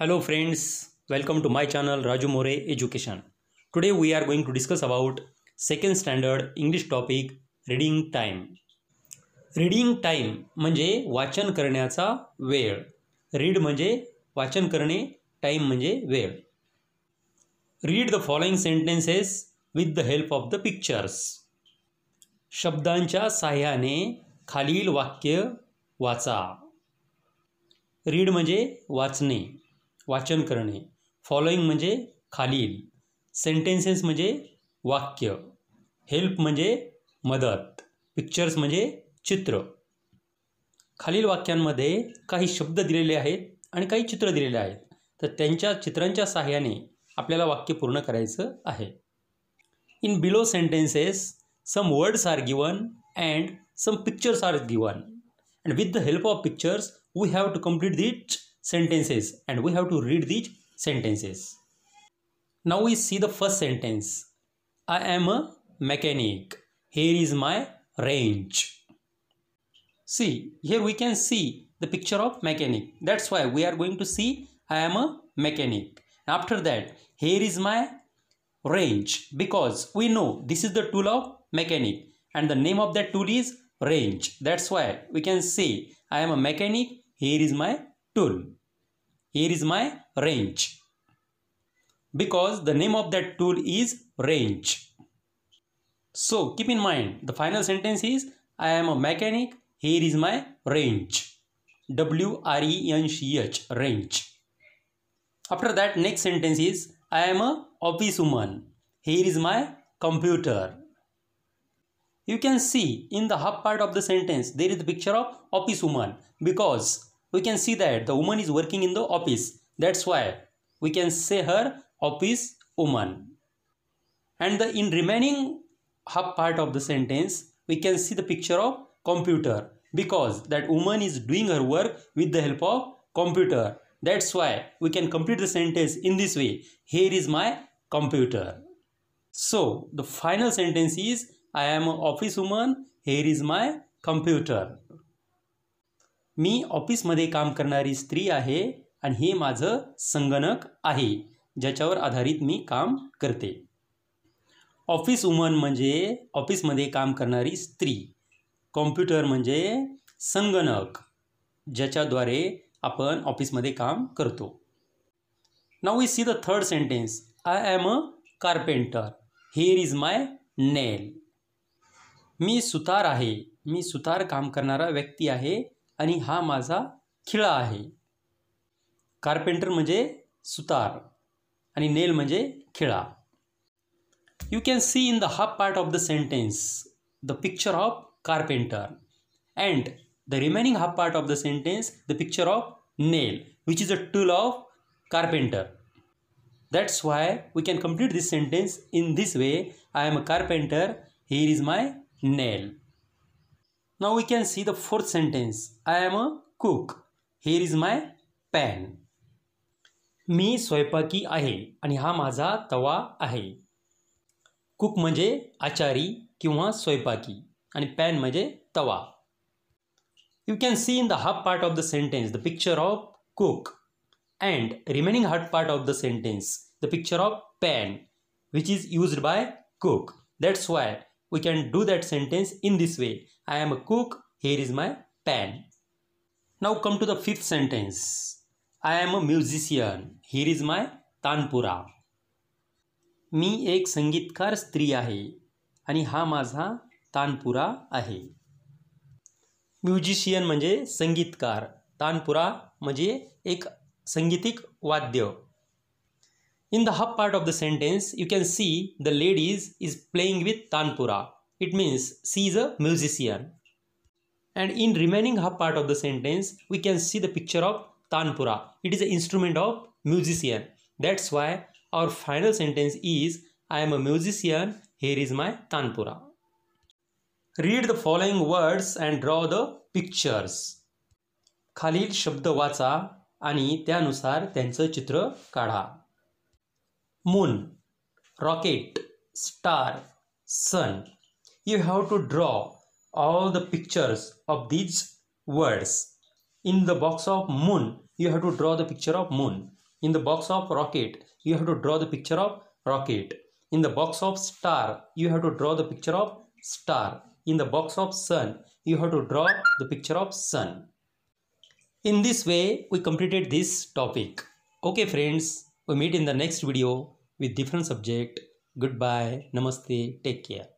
Hello friends welcome to my channel Raju More education today we are going to discuss about second standard English topic reading time reading time म्हणजे वाचन करण्याचा वेळ read म्हणजे वाचन करणे time म्हणजे वेळ read the following sentences with the help of the pictures शब्दांच्या सहाय्याने खालील वाक्य वाचा रीड म्हणजे वाचणे वाचन करणे फॉलोईंग म्हणजे खालील सेंटेन्सेस म्हणजे वाक्य हेल्प म्हणजे मदत पिक्चर्स म्हणजे चित्र खालील वाक्यांमध्ये काही शब्द दिलेले आहेत आणि काही चित्र दिलेले आहेत तर त्यांच्या चित्रांच्या सहाय्याने आपल्याला वाक्य पूर्ण करायचं आहे in below sentences some words are given and some pictures are given and with the help of pictures we have to complete the sentences and we have to read these sentences. Now we see the first sentence. I am a mechanic. Here is my range. See, here we can see the picture of mechanic. That's why we are going to see I am a mechanic. After that, here is my range because we know this is the tool of mechanic and the name of that tool is range. That's why we can say I am a mechanic. Here is my tool. Here is my range because the name of that tool is range. So keep in mind the final sentence is I am a mechanic. Here is my range. W R E N C H range. After that next sentence is I am a office woman. Here is my computer. You can see in the half part of the sentence there is the picture of office woman because we can see that the woman is working in the office. That's why we can say her office woman. And the, in remaining half part of the sentence, we can see the picture of computer because that woman is doing her work with the help of computer. That's why we can complete the sentence in this way. Here is my computer. So the final sentence is I am an office woman. Here is my computer. मी ऑफिसमध्ये काम करणारी स्त्री आहे आणि हे माझं संगणक आहे ज्याच्यावर आधारित मी काम करते ऑफिस वुमन म्हणजे ऑफिसमध्ये काम करणारी स्त्री कॉम्प्युटर म्हणजे संगणक ज्याच्याद्वारे आपण ऑफिसमध्ये काम करतो now we see the third sentence I am a carpenter here is my nail मी सुतार आहे मी सुतार काम करणारा व्यक्ती आहे आणि हा माझा खिळा आहे कार्पेंटर म्हणजे सुतार आणि नेल म्हणजे खिळा you can see in the half part of the sentence the picture of carpenter and the remaining half part of the sentence the picture of nail which is a tool of carpenter that's why we can complete this sentence in this way i am a carpenter here is my nail Now we can see the fourth sentence. I am a cook. Here is my pan मी स्वयंपाकी आहे आणि हा माझा तवा आहे cook म्हणजे आचारी किंवा स्वयंपाकी आणि पॅन म्हणजे तवा you can see in the half part of the sentence the picture of cook and remaining हार्ट part of the sentence the picture of pan which is used by cook that's why we can do that sentence in this way I am a cook, here is my pan. Now come to the fifth sentence I am a musician, here is my tanpura. मी एक संगीतकार स्त्री आहे आणि हा माझा तानपुरा आहे musician म्हणजे संगीतकार तानपुरा म्हणजे एक संगीतिक वाद्य In the hub part of the sentence, you can see the ladies is playing with tanpura. It means she is a musician. And in remaining hub part of the sentence, we can see the picture of tanpura. It is an instrument of musician. That's why our final sentence is I am a musician, here is my tanpura. Read the following words and draw the pictures. खालील शब्द ani आणि त्यानुसार त्यांचं chitra kada moon, rocket, star, sun. You have to draw all the pictures of these words. In the box of moon, you have to draw the picture of moon. In the box of rocket, you have to draw the picture of rocket. In the box of star, you have to draw the picture of star. In the box of sun, you have to draw the picture of sun. In this way, we completed this topic. Okay friends, we meet in the next video with different subject goodbye namaste take care